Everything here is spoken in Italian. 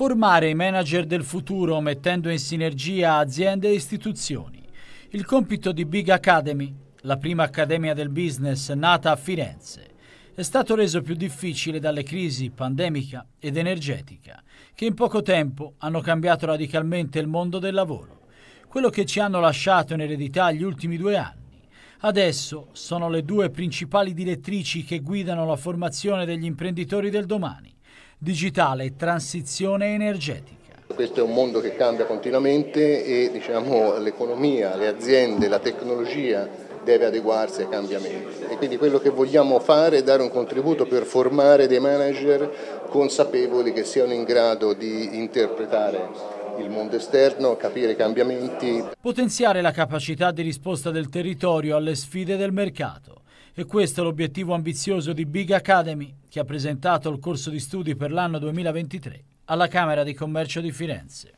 Formare i manager del futuro mettendo in sinergia aziende e istituzioni. Il compito di Big Academy, la prima accademia del business nata a Firenze, è stato reso più difficile dalle crisi pandemica ed energetica, che in poco tempo hanno cambiato radicalmente il mondo del lavoro, quello che ci hanno lasciato in eredità gli ultimi due anni. Adesso sono le due principali direttrici che guidano la formazione degli imprenditori del domani digitale e transizione energetica. Questo è un mondo che cambia continuamente e diciamo, l'economia, le aziende, la tecnologia deve adeguarsi ai cambiamenti e quindi quello che vogliamo fare è dare un contributo per formare dei manager consapevoli che siano in grado di interpretare il mondo esterno, capire i cambiamenti. Potenziare la capacità di risposta del territorio alle sfide del mercato. E questo è l'obiettivo ambizioso di Big Academy, che ha presentato il corso di studi per l'anno 2023 alla Camera di Commercio di Firenze.